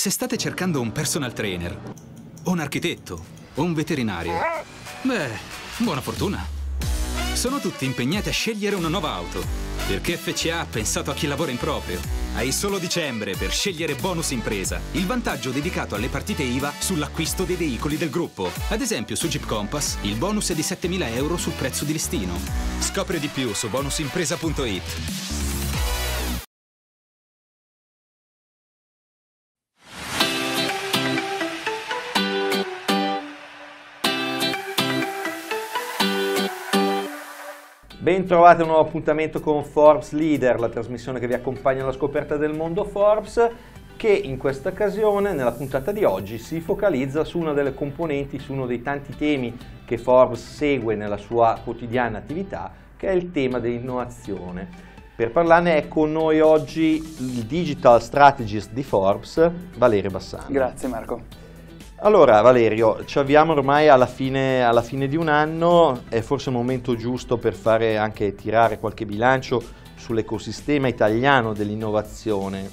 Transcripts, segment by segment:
Se state cercando un personal trainer, un architetto, un veterinario, beh, buona fortuna. Sono tutti impegnati a scegliere una nuova auto, perché FCA ha pensato a chi lavora in proprio. Hai solo dicembre per scegliere Bonus Impresa, il vantaggio dedicato alle partite IVA sull'acquisto dei veicoli del gruppo. Ad esempio su Jeep Compass il bonus è di 7.000 euro sul prezzo di listino. Scopri di più su bonusimpresa.it. Ben trovati a un nuovo appuntamento con Forbes Leader, la trasmissione che vi accompagna alla scoperta del mondo Forbes, che in questa occasione, nella puntata di oggi, si focalizza su una delle componenti, su uno dei tanti temi che Forbes segue nella sua quotidiana attività, che è il tema dell'innovazione. Per parlarne è con ecco noi oggi il Digital Strategist di Forbes, Valerio Bassano. Grazie Marco. Allora Valerio, ci avviamo ormai alla fine, alla fine di un anno, è forse il momento giusto per fare anche tirare qualche bilancio sull'ecosistema italiano dell'innovazione.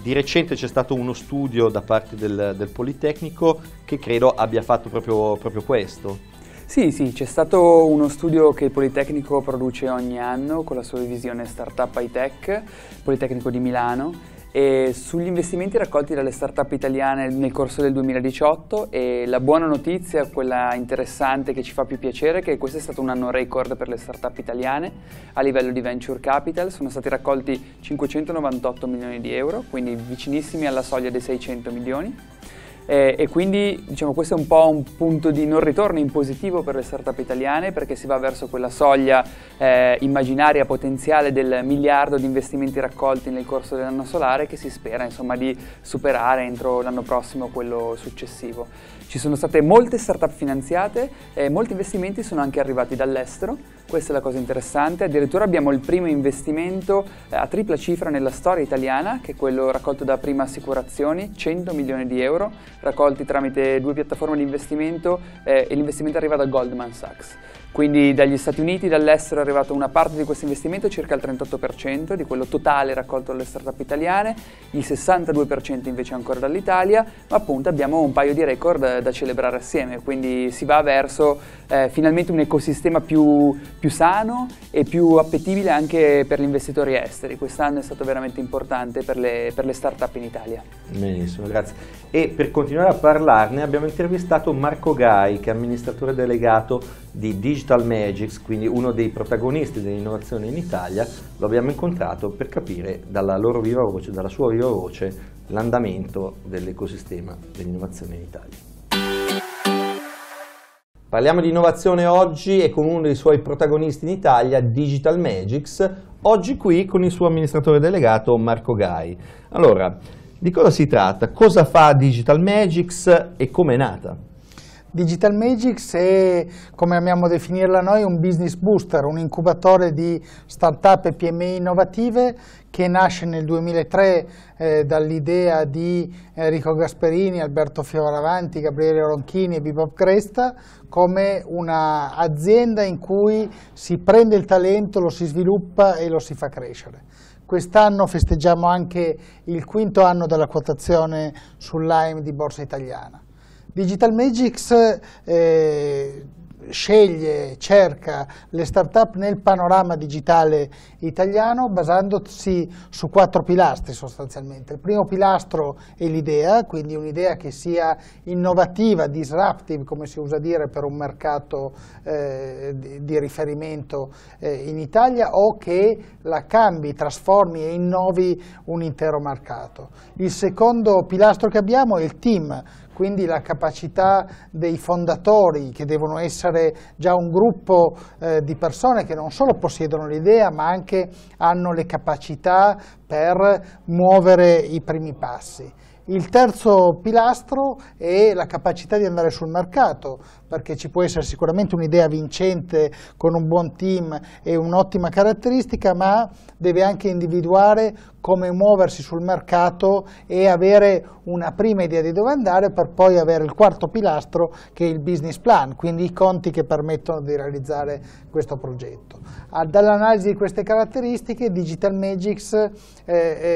Di recente c'è stato uno studio da parte del, del Politecnico che credo abbia fatto proprio, proprio questo. Sì, sì, c'è stato uno studio che il Politecnico produce ogni anno con la sua divisione Startup High Tech, Politecnico di Milano, e sugli investimenti raccolti dalle startup italiane nel corso del 2018 e la buona notizia, quella interessante che ci fa più piacere, è che questo è stato un anno record per le startup italiane a livello di venture capital, sono stati raccolti 598 milioni di euro, quindi vicinissimi alla soglia dei 600 milioni eh, e quindi diciamo, questo è un po' un punto di non ritorno in positivo per le startup italiane perché si va verso quella soglia eh, immaginaria potenziale del miliardo di investimenti raccolti nel corso dell'anno solare che si spera insomma, di superare entro l'anno prossimo quello successivo. Ci sono state molte startup finanziate e molti investimenti sono anche arrivati dall'estero. Questa è la cosa interessante, addirittura abbiamo il primo investimento eh, a tripla cifra nella storia italiana, che è quello raccolto da Prima Assicurazioni, 100 milioni di euro, raccolti tramite due piattaforme di investimento eh, e l'investimento arriva da Goldman Sachs. Quindi dagli Stati Uniti, dall'estero è arrivata una parte di questo investimento, circa il 38% di quello totale raccolto dalle startup italiane, il 62% invece ancora dall'Italia, ma appunto abbiamo un paio di record eh, da celebrare assieme, quindi si va verso eh, finalmente un ecosistema più, più, sano e più appetibile anche per gli investitori esteri. Quest'anno è stato veramente importante per le, per le start in Italia. Benissimo, grazie. E per continuare a parlarne abbiamo intervistato Marco Gai, che è amministratore delegato di Digital Magics, quindi uno dei protagonisti dell'innovazione in Italia, lo abbiamo incontrato per capire dalla loro viva voce, dalla sua viva voce, l'andamento dell'ecosistema dell'innovazione in Italia. Parliamo di innovazione oggi e con uno dei suoi protagonisti in Italia, Digital Magics, oggi qui con il suo amministratore delegato Marco Gai. Allora, di cosa si tratta? Cosa fa Digital Magics e come è nata? Digital Magix è, come amiamo definirla noi, un business booster, un incubatore di start-up e PMI innovative che nasce nel 2003 eh, dall'idea di Enrico eh, Gasperini, Alberto Fioravanti, Gabriele Ronchini e Bibop Cresta come un'azienda in cui si prende il talento, lo si sviluppa e lo si fa crescere. Quest'anno festeggiamo anche il quinto anno della quotazione sull'AIM di Borsa Italiana. Digital Magix eh, sceglie, cerca le start-up nel panorama digitale italiano basandosi su quattro pilastri sostanzialmente. Il primo pilastro è l'idea, quindi un'idea che sia innovativa, disruptive come si usa dire per un mercato eh, di, riferimento eh, in Italia o che la cambi, trasformi e innovi un intero mercato. Il secondo pilastro che abbiamo è il team, quindi la capacità dei fondatori, che devono essere già un gruppo eh, di persone che non solo possiedono l'idea, ma anche hanno le capacità per muovere i primi passi. Il terzo pilastro è la capacità di andare sul mercato, perché ci può essere sicuramente un'idea vincente con un buon team e un'ottima caratteristica, ma deve anche individuare come muoversi sul mercato e avere una prima idea di dove andare per poi avere il quarto pilastro che è il business plan, quindi i conti che permettono di realizzare questo progetto. Ah, dall'analisi di queste caratteristiche Digital Magix eh,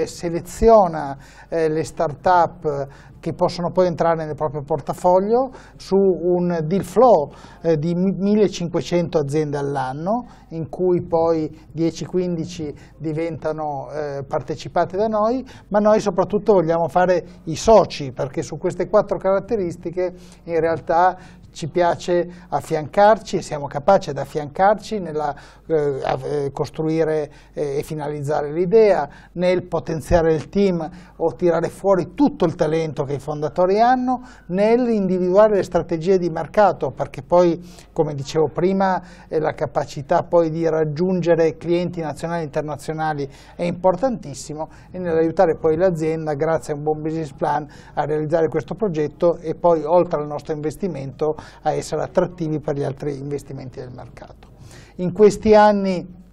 eh, seleziona eh, le start-up che possono poi entrare nel proprio portafoglio su un deal flow eh, di 1500 aziende all'anno in cui poi 10-15 diventano eh, partecipate da noi, ma noi soprattutto vogliamo fare i soci perché su queste quattro caratteristiche in realtà ci piace affiancarci e siamo capaci ad affiancarci nel eh, eh, costruire eh, e finalizzare l'idea, nel potenziare il team o tirare fuori tutto il talento che i fondatori hanno, nell'individuare le strategie di mercato, perché poi, come dicevo prima, eh, la capacità poi di raggiungere clienti nazionali e internazionali è importantissimo e nell'aiutare poi l'azienda, grazie a un buon business plan, a realizzare questo progetto e poi oltre al nostro investimento a essere attrattivi per gli altri investimenti del mercato. In questi anni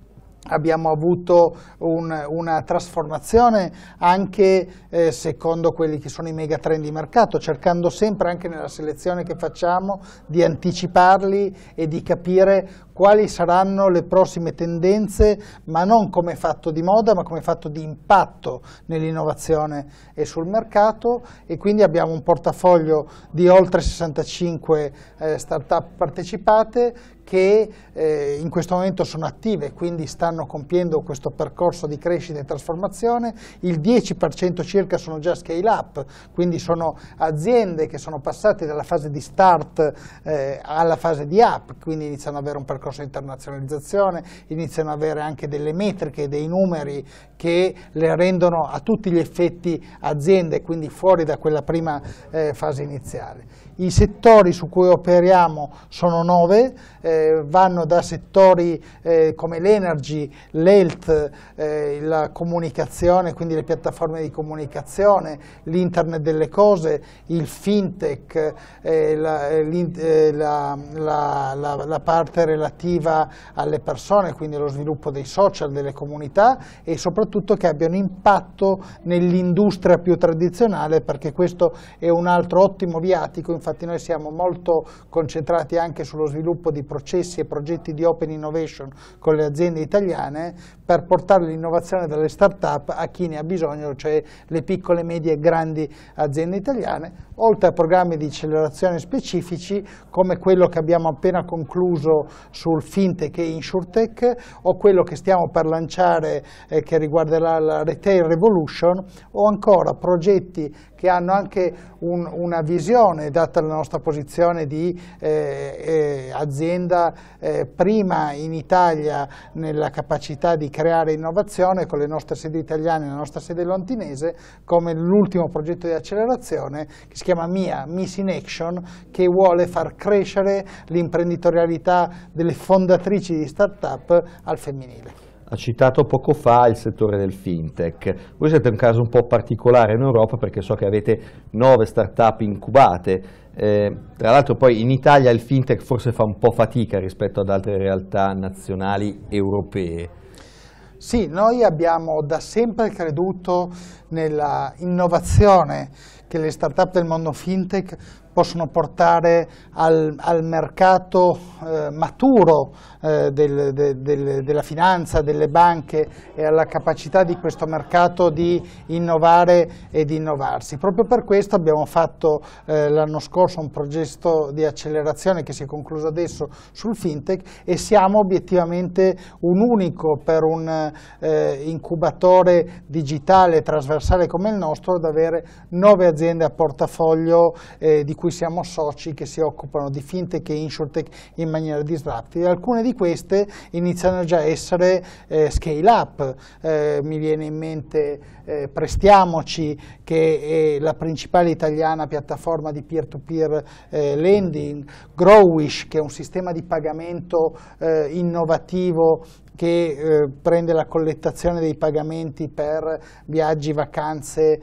abbiamo avuto un, una trasformazione anche eh, secondo quelli che sono i megatrend di mercato, cercando sempre anche nella selezione che facciamo di anticiparli e di capire quali saranno le prossime tendenze, ma non come fatto di moda, ma come fatto di impatto nell'innovazione e sul mercato e quindi abbiamo un portafoglio di oltre 65 eh, start-up partecipate che eh, in questo momento sono attive, quindi stanno compiendo questo percorso di crescita e trasformazione, il 10% circa sono già scale up, quindi sono aziende che sono passate dalla fase di start eh, alla fase di app, quindi iniziano ad avere un percorso grossa internazionalizzazione, iniziano ad avere anche delle metriche, dei numeri che le rendono a tutti gli effetti aziende, quindi fuori da quella prima eh, fase iniziale. I settori su cui operiamo sono nove, eh, vanno da settori eh, come l'energy, l'health, eh, la comunicazione, quindi le piattaforme di comunicazione, l'internet delle cose, il fintech, eh, eh, eh, la, la, la, la parte relativa alle persone, quindi lo sviluppo dei social, delle comunità e soprattutto che abbiano impatto nell'industria più tradizionale perché questo è un altro ottimo viatico infatti noi siamo molto concentrati anche sullo sviluppo di processi e progetti di open innovation con le aziende italiane per portare l'innovazione delle start-up a chi ne ha bisogno, cioè le piccole, medie e grandi aziende italiane, oltre a programmi di accelerazione specifici come quello che abbiamo appena concluso sul fintech e insurtech o quello che stiamo per lanciare eh, che riguarderà la retail revolution o ancora progetti che hanno anche un, una visione, data la nostra posizione di eh, eh, azienda eh, prima in Italia nella capacità di creare creare innovazione con le nostre sedi italiane e la nostra sede londinese, come l'ultimo progetto di accelerazione che si chiama MIA, Miss in Action, che vuole far crescere l'imprenditorialità delle fondatrici di start-up al femminile. Ha citato poco fa il settore del fintech. Voi siete un caso un po' particolare in Europa perché so che avete nove start-up incubate. Eh, tra l'altro poi in Italia il fintech forse fa un po' fatica rispetto ad altre realtà nazionali europee. Sì, noi abbiamo da sempre creduto nella innovazione che le start-up del mondo fintech possono portare al, al mercato eh, maturo eh, del, de, del, della finanza, delle banche e alla capacità di questo mercato di innovare e di innovarsi. Proprio per questo abbiamo fatto eh, l'anno scorso un progetto di accelerazione che si è concluso adesso sul fintech e siamo obiettivamente un unico per un eh, incubatore digitale trasversale come il nostro ad avere nove aziende a portafoglio eh, di cui siamo soci che si occupano di fintech e insurtech in maniera disruptive. Alcune di queste iniziano già a essere eh, scale up, eh, mi viene in mente eh, Prestiamoci che è la principale italiana piattaforma di peer-to-peer -peer, eh, lending, Growish che è un sistema di pagamento eh, innovativo che eh, prende la collettazione dei pagamenti per viaggi, vacanze, eh,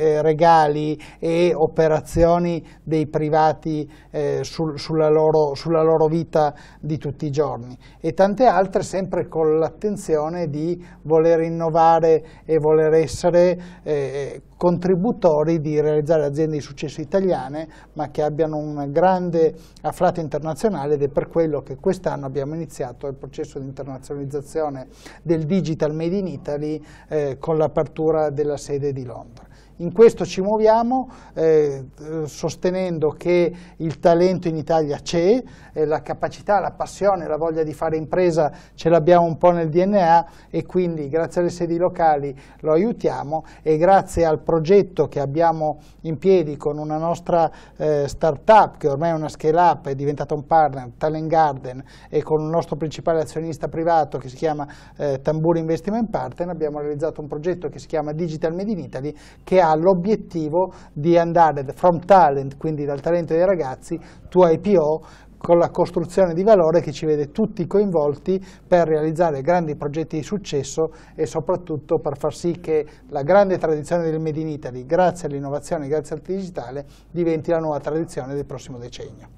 eh, regali e operazioni dei privati eh, sul, sulla, loro, sulla, loro, vita di tutti i giorni e tante altre sempre con l'attenzione di voler innovare e voler essere eh, contributori di realizzare aziende di successo italiane ma che abbiano un grande afflato internazionale ed è per quello che quest'anno abbiamo iniziato il processo di internazionalizzazione del Digital Made in Italy eh, con l'apertura della sede di Londra. In questo ci muoviamo eh, sostenendo che il talento in Italia c'è, eh, la capacità, la passione, la voglia di fare impresa ce l'abbiamo un po' nel DNA e quindi grazie alle sedi locali lo aiutiamo e grazie al progetto che abbiamo in piedi con una nostra eh, start-up che ormai è una scale-up, è diventata un partner, Talent Garden e con il nostro principale azionista privato che si chiama eh, Tamburi Investment Partner abbiamo realizzato un progetto che si chiama Digital Made in Italy che ha l'obiettivo di andare from talent, quindi dal talento dei ragazzi, to IPO con la costruzione di valore che ci vede tutti coinvolti per realizzare grandi progetti di successo e soprattutto per far sì che la grande tradizione del Made in Italy, grazie all'innovazione, grazie al digitale, diventi la nuova tradizione del prossimo decennio.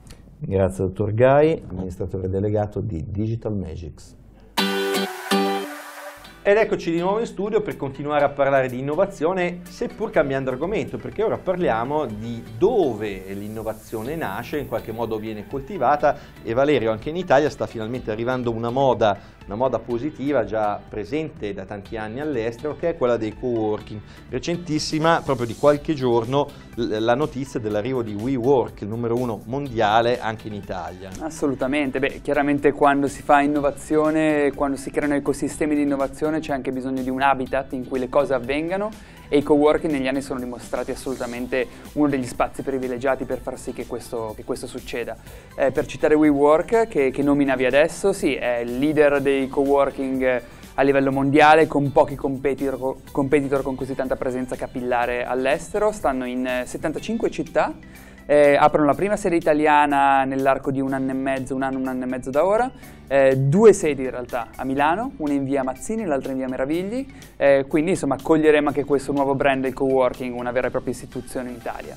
Grazie dottor Gai, amministratore delegato di Digital Magics. Ed eccoci di nuovo in studio per continuare a parlare di innovazione, seppur cambiando argomento, perché ora parliamo di dove l'innovazione nasce, in qualche modo viene coltivata e Valerio, anche in Italia sta finalmente arrivando una moda una moda positiva già presente da tanti anni all'estero che è quella dei co-working. Recentissima, proprio di qualche giorno, la notizia dell'arrivo di WeWork, il numero uno mondiale anche in Italia. Assolutamente, beh chiaramente quando si fa innovazione, quando si creano ecosistemi di innovazione c'è anche bisogno di un habitat in cui le cose avvengano e i coworking negli anni sono dimostrati assolutamente uno degli spazi privilegiati per far sì che questo, che questo succeda. Eh, per citare WeWork, che, che nominavi adesso, sì, è il leader dei coworking eh, a livello mondiale con pochi competitor, competitor con così tanta presenza capillare all'estero, stanno in 75 eh, città eh, aprono la prima sede italiana nell'arco di un anno e mezzo, un anno, un anno e mezzo da ora, eh, due sedi in realtà a Milano, una in via Mazzini, e l'altra in via Meravigli, eh, quindi insomma accoglieremo anche questo nuovo brand del coworking, una vera e propria istituzione in Italia.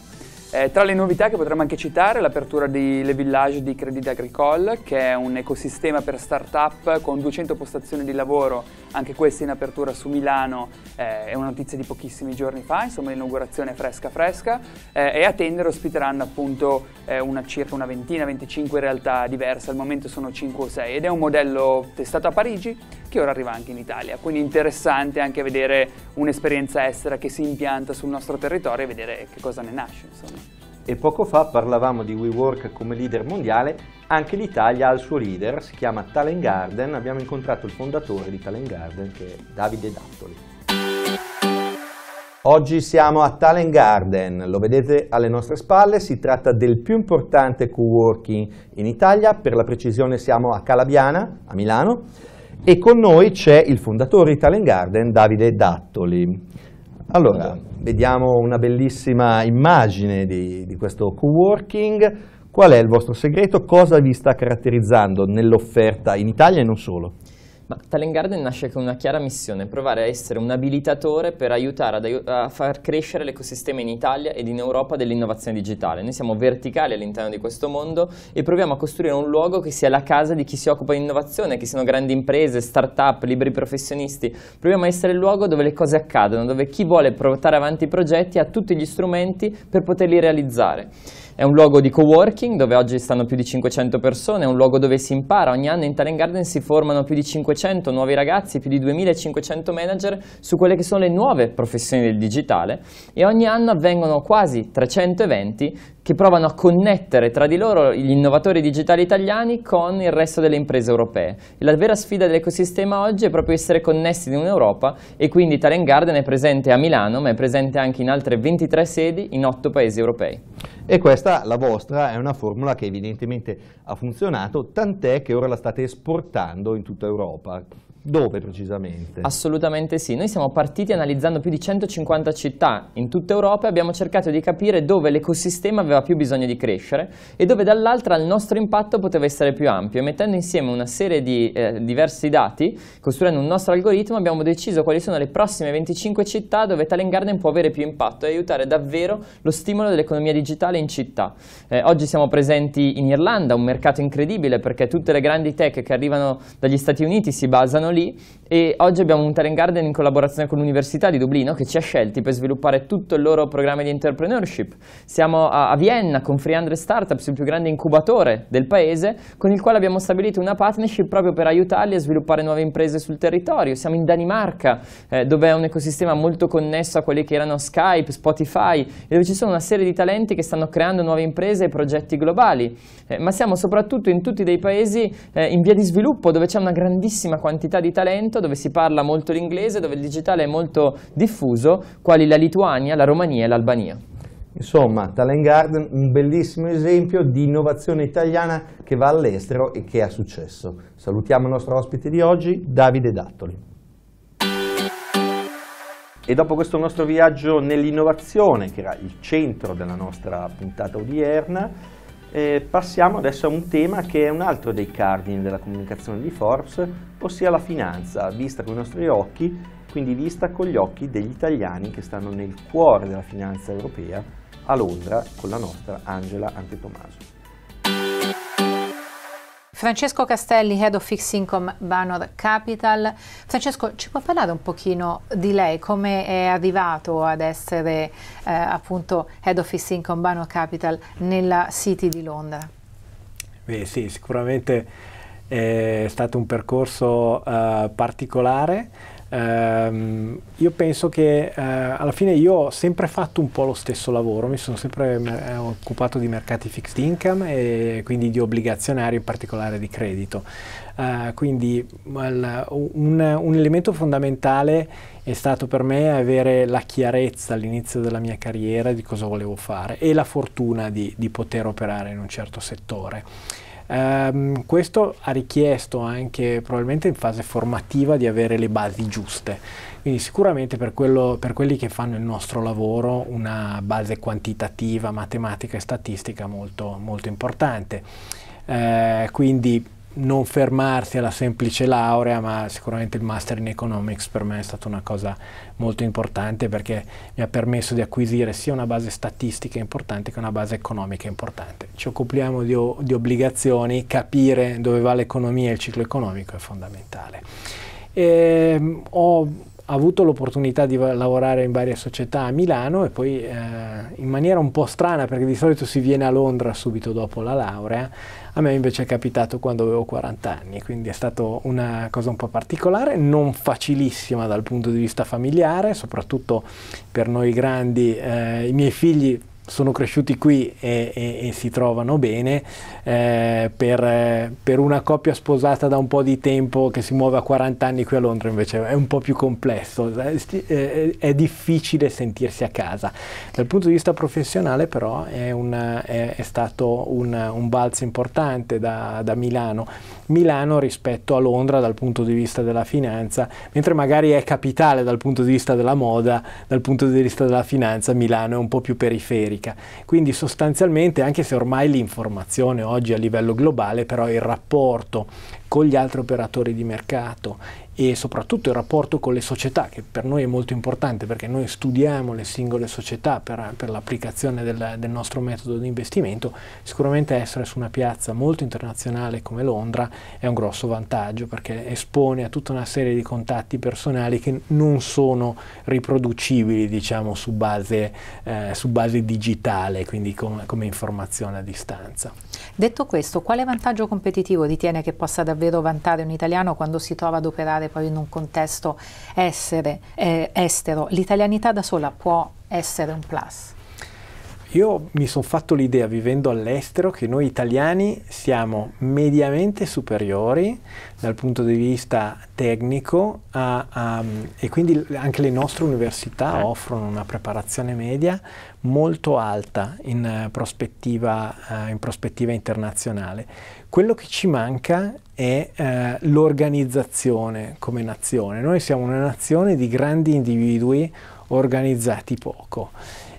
Eh, tra le novità che potremmo anche citare l'apertura di Le Village di Credit Agricole, che è un ecosistema per start-up con 200 postazioni di lavoro, anche questa in apertura su Milano, eh, è una notizia di pochissimi giorni fa, insomma l'inaugurazione fresca fresca, eh, e a Tender ospiteranno appunto eh, una, circa una ventina, 25 realtà diverse, al momento sono 5 o 6 ed è un modello testato a Parigi che ora arriva anche in Italia, quindi interessante anche vedere un'esperienza estera che si impianta sul nostro territorio e vedere che cosa ne nasce. Insomma. E poco fa parlavamo di WeWork come leader mondiale, anche l'Italia ha il suo leader, si chiama Talent Garden, abbiamo incontrato il fondatore di Talent Garden che è Davide Dattoli. Oggi siamo a Talent Garden, lo vedete alle nostre spalle, si tratta del più importante co-working in Italia, per la precisione siamo a Calabiana, a Milano, e con noi c'è il fondatore di Talent Garden, Davide Dattoli. Allora, vediamo una bellissima immagine di, di questo co-working. Qual è il vostro segreto? Cosa vi sta caratterizzando nell'offerta in Italia e non solo? Ma Talent Garden nasce con una chiara missione, provare a essere un abilitatore per aiutare ad, a far crescere l'ecosistema in Italia ed in Europa dell'innovazione digitale. Noi siamo verticali all'interno di questo mondo e proviamo a costruire un luogo che sia la casa di chi si occupa di innovazione, che siano grandi imprese, start-up, liberi professionisti. Proviamo a essere il luogo dove le cose accadono, dove chi vuole portare avanti i progetti ha tutti gli strumenti per poterli realizzare. È un luogo di co-working dove oggi stanno più di 500 persone, è un luogo dove si impara. Ogni anno in Talent Garden si formano più di 500 nuovi ragazzi, più di 2500 manager su quelle che sono le nuove professioni del digitale e ogni anno avvengono quasi 300 eventi che provano a connettere tra di loro gli innovatori digitali italiani con il resto delle imprese europee. E la vera sfida dell'ecosistema oggi è proprio essere connessi in Europa e quindi Talent Garden è presente a Milano ma è presente anche in altre 23 sedi in 8 paesi europei. E questa, la vostra, è una formula che evidentemente ha funzionato, tant'è che ora la state esportando in tutta Europa. Dove precisamente? Assolutamente sì, noi siamo partiti analizzando più di 150 città in tutta Europa e abbiamo cercato di capire dove l'ecosistema aveva più bisogno di crescere e dove dall'altra il nostro impatto poteva essere più ampio mettendo insieme una serie di eh, diversi dati, costruendo un nostro algoritmo abbiamo deciso quali sono le prossime 25 città dove Talent Garden può avere più impatto e aiutare davvero lo stimolo dell'economia digitale in città. Eh, oggi siamo presenti in Irlanda, un mercato incredibile perché tutte le grandi tech che arrivano dagli Stati Uniti si basano only e oggi abbiamo un Talent Garden in collaborazione con l'Università di Dublino che ci ha scelti per sviluppare tutto il loro programma di entrepreneurship. Siamo a, a Vienna con 300 Startups, il più grande incubatore del paese, con il quale abbiamo stabilito una partnership proprio per aiutarli a sviluppare nuove imprese sul territorio. Siamo in Danimarca, eh, dove è un ecosistema molto connesso a quelli che erano Skype, Spotify, dove ci sono una serie di talenti che stanno creando nuove imprese e progetti globali. Eh, ma siamo soprattutto in tutti dei paesi eh, in via di sviluppo, dove c'è una grandissima quantità di talenti Parlamento dove si parla molto l'inglese, dove il digitale è molto diffuso, quali la Lituania, la Romania e l'Albania. Insomma, Talent Garden un bellissimo esempio di innovazione italiana che va all'estero e che ha successo. Salutiamo il nostro ospite di oggi, Davide Dattoli. E dopo questo nostro viaggio nell'innovazione, che era il centro della nostra puntata odierna, eh, passiamo adesso a un tema che è un altro dei cardini della comunicazione di Forbes, ossia la finanza, vista con i nostri occhi, quindi vista con gli occhi degli italiani che stanno nel cuore della finanza europea a Londra con la nostra Angela Antetomaso. Francesco Castelli, Head of Fixed Income Banner Capital. Francesco, ci può parlare un pochino di lei, come è arrivato ad essere eh, appunto Head of Fixed Income Banner Capital nella City di Londra? Beh sì, sicuramente è stato un percorso eh, particolare ehm, io penso che eh, alla fine io ho sempre fatto un po' lo stesso lavoro, mi sono sempre eh, occupato di mercati fixed income e quindi di obbligazionario, in particolare di credito. Uh, quindi al, un, un, elemento fondamentale è stato per me avere la chiarezza all'inizio della mia carriera di cosa volevo fare e la fortuna di, di poter operare in un certo settore. Um, questo ha richiesto anche probabilmente in fase formativa di avere le basi giuste, quindi sicuramente per, quello, per quelli che fanno il nostro lavoro una base quantitativa, matematica e statistica molto, molto importante. Uh, quindi non fermarsi alla semplice laurea, ma sicuramente il Master in Economics per me è stata una cosa molto importante perché mi ha permesso di acquisire sia una base statistica importante che una base economica importante. Ci occupiamo di, di obbligazioni, capire dove va l'economia e il ciclo economico è fondamentale. E, ehm, ho avuto l'opportunità di lavorare in varie società a Milano e poi eh, in maniera un po' strana perché di solito si viene a Londra subito dopo la laurea, a me invece è capitato quando avevo 40 anni, quindi è stata una cosa un po' particolare, non facilissima dal punto di vista familiare, soprattutto per noi grandi, eh, i miei figli sono cresciuti qui e, e, e si trovano bene, eh, per, per, una coppia sposata da un po' di tempo che si muove a 40 anni qui a Londra invece è un po' più complesso, è, eh, è difficile sentirsi a casa. Dal punto di vista professionale però è, una, è, è stato un, un balzo importante da, da Milano Milano rispetto a Londra dal punto di vista della finanza, mentre magari è capitale dal punto di vista della moda, dal punto di vista della finanza Milano è un po' più periferica. Quindi sostanzialmente anche se ormai l'informazione oggi a livello globale, però il rapporto con gli altri operatori di mercato e soprattutto il rapporto con le società, che per noi è molto importante perché noi studiamo le singole società per, per l'applicazione del, del, nostro metodo di investimento, sicuramente essere su una piazza molto internazionale come Londra è un grosso vantaggio perché espone a tutta una serie di contatti personali che non sono riproducibili diciamo, su, base, eh, su base digitale, quindi com come informazione a distanza. Detto questo, quale vantaggio competitivo ritiene che possa davvero vero vantare un italiano quando si trova ad operare poi in un contesto essere, eh, estero. L'italianità da sola può essere un plus? Io mi sono fatto l'idea, vivendo all'estero, che noi italiani siamo mediamente superiori dal punto di vista tecnico a, a, e quindi anche le nostre università eh. offrono una preparazione media molto alta in prospettiva, uh, in prospettiva internazionale. Quello che ci manca è eh, l'organizzazione come nazione. Noi siamo una nazione di grandi individui organizzati poco.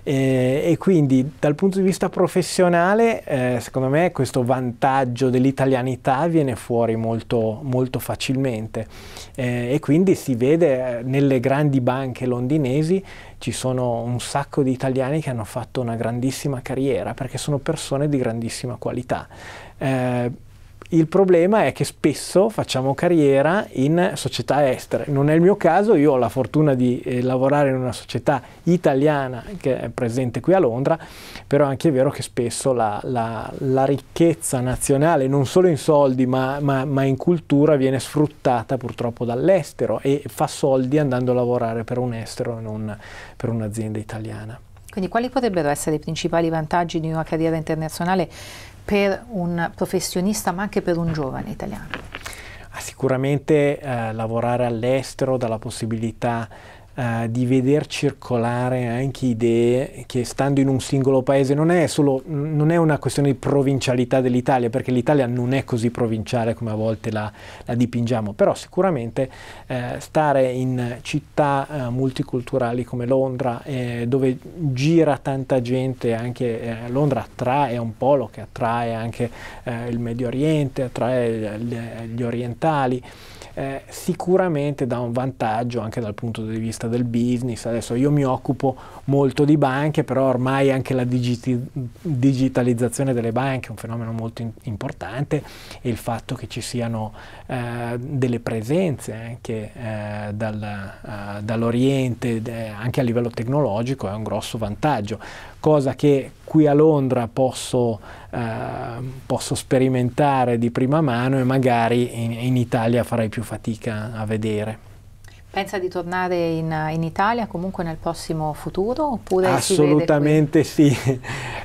e quindi dal punto di vista professionale, eh, secondo me, questo vantaggio dell'italianità viene fuori molto, molto facilmente. Eh, e quindi si vede eh, nelle grandi banche londinesi ci sono un sacco di italiani che hanno fatto una grandissima carriera perché sono persone di grandissima qualità. Eh, il problema è che spesso facciamo carriera in società estere. Non è il mio caso, io ho la fortuna di eh, lavorare in una società italiana che è presente qui a Londra, però è anche vero che spesso la, la, la ricchezza nazionale, non solo in soldi ma, ma, ma in cultura, viene sfruttata purtroppo dall'estero e fa soldi andando a lavorare per un estero e non per un'azienda italiana. Quindi quali potrebbero essere i principali vantaggi di una carriera internazionale per un professionista ma anche per un giovane italiano? Ah, sicuramente eh, lavorare all'estero dà la possibilità eh, di veder circolare anche idee che stando in un singolo paese non è solo non è una questione di provincialità dell'Italia, perché l'Italia non è così provinciale come a volte la, la dipingiamo, però sicuramente eh, stare in città eh, multiculturali come Londra, eh, dove gira tanta gente, anche eh, Londra attrae, è un polo che attrae anche il Medio Oriente, attrae gli, gli orientali, sicuramente dà un vantaggio anche dal punto di vista scoperta del business, adesso io mi occupo molto di banche, però ormai anche la digiti digitalizzazione delle banche è un fenomeno molto importante e il fatto che ci siano eh, delle presenze anche eh, dal, eh, dall'Oriente, anche a livello tecnologico, è un grosso vantaggio, cosa che qui a Londra posso, eh, posso sperimentare di prima mano e magari in, in Italia farei più fatica a vedere. Pensa di tornare in, in, Italia comunque nel prossimo futuro? Oppure Assolutamente sì.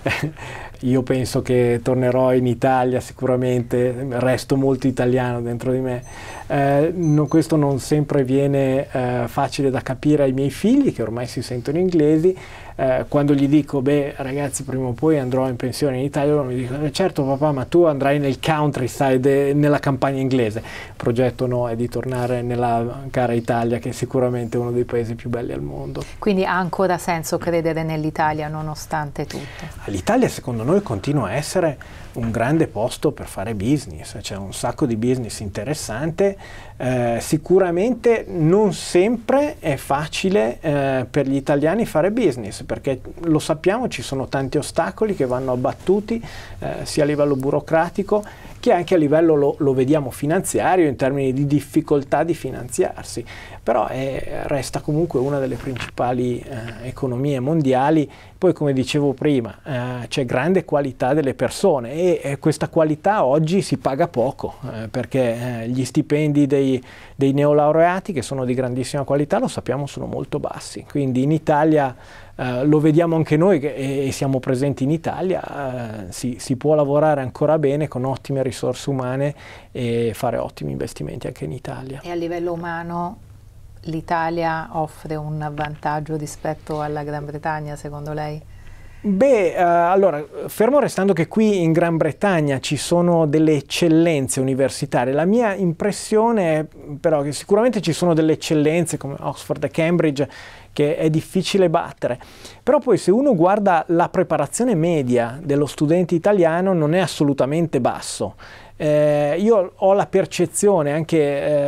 Io penso che tornerò in Italia sicuramente, resto molto italiano dentro di me. Eh, no, questo non sempre viene eh, facile da capire ai miei figli che ormai si sentono inglesi, eh, quando gli dico, beh ragazzi prima o poi andrò in pensione in Italia, loro mi dicono, certo papà ma tu andrai nel countryside, nella campagna inglese. Il progetto no è di tornare nella cara Italia che è sicuramente uno dei paesi più belli al mondo. Quindi ha ancora senso credere nell'Italia nonostante tutto? L'Italia secondo noi continua a essere un grande posto per fare business, c'è un sacco di business interessante, eh, sicuramente non sempre è facile eh, per gli italiani fare business, risorse, perché lo sappiamo ci sono tanti ostacoli che vanno abbattuti eh, sia a livello burocratico che anche a livello, lo, lo, vediamo, finanziario, in termini di difficoltà di finanziarsi, però è, eh, resta comunque una delle principali eh, economie mondiali, poi come dicevo prima eh, c'è grande qualità delle persone e, e, eh, questa qualità oggi si paga poco, eh, perché gli stipendi dei, dei neolaureati che sono di grandissima qualità lo sappiamo sono molto bassi, quindi in Italia eh, lo vediamo anche noi che, e siamo presenti in Italia, eh, si, si, può lavorare ancora bene con ottime risorse umane e fare ottimi investimenti anche in Italia. E a livello umano l'Italia offre un vantaggio rispetto alla Gran Bretagna secondo lei? Beh, eh, allora, fermo restando che qui in Gran Bretagna ci sono delle eccellenze universitarie, la mia impressione è però che sicuramente ci sono delle eccellenze come Oxford e Cambridge che è difficile battere, però poi se uno guarda la preparazione media dello studente italiano non è assolutamente basso. Eh, io ho la percezione, anche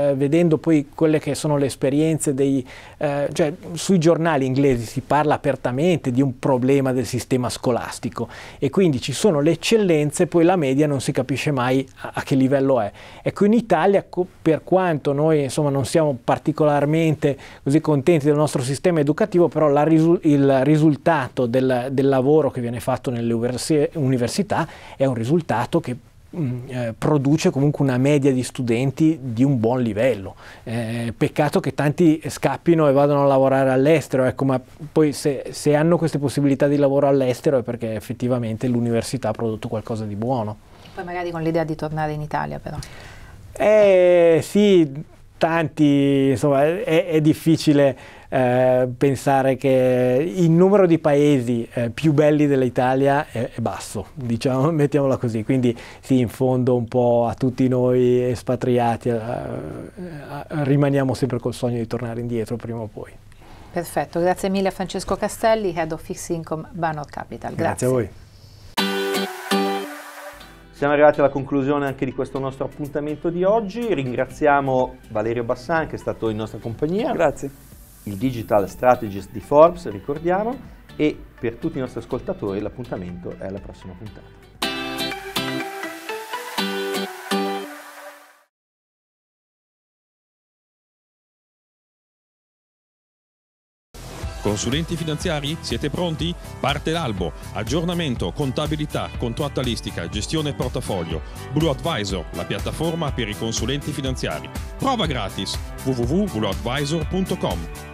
eh, vedendo poi quelle che sono le esperienze dei, eh, cioè, sui giornali inglesi si parla apertamente di un problema del sistema scolastico e quindi ci sono le eccellenze, poi la media non si capisce mai a, a che livello è. Ecco, in Italia, per quanto noi insomma, non siamo particolarmente così contenti del nostro sistema educativo, però risu il risultato del, del lavoro che viene fatto nelle università è un risultato che Mm, eh, produce comunque una media di studenti di un buon livello. Eh, peccato che tanti scappino e vadano a lavorare all'estero, ecco, ma poi se, se hanno queste possibilità di lavoro all'estero è perché effettivamente l'università ha prodotto qualcosa di buono. Poi magari con l'idea di tornare in Italia però. Eh sì, tanti, insomma è, è difficile eh, pensare che il numero di paesi eh, più belli dell'Italia è, è, basso, diciamo, mettiamola così, quindi sì, in fondo un po' a tutti noi espatriati eh, eh, rimaniamo sempre col sogno di tornare indietro prima o poi. Perfetto, grazie mille a Francesco Castelli, Head of Fixed Income Banot Capital. Grazie. grazie a voi. Siamo arrivati alla conclusione anche di questo nostro appuntamento di oggi. Ringraziamo Valerio Bassan che è stato in nostra compagnia. Grazie il Digital Strategist di Forbes, ricordiamo, e per tutti i nostri ascoltatori l'appuntamento è alla prossima puntata. Consulenti finanziari? Siete pronti? Parte l'albo. Aggiornamento, contabilità, contrattualistica, gestione portafoglio. Blue Advisor, la piattaforma per i consulenti finanziari. Prova gratis www.blueadvisor.com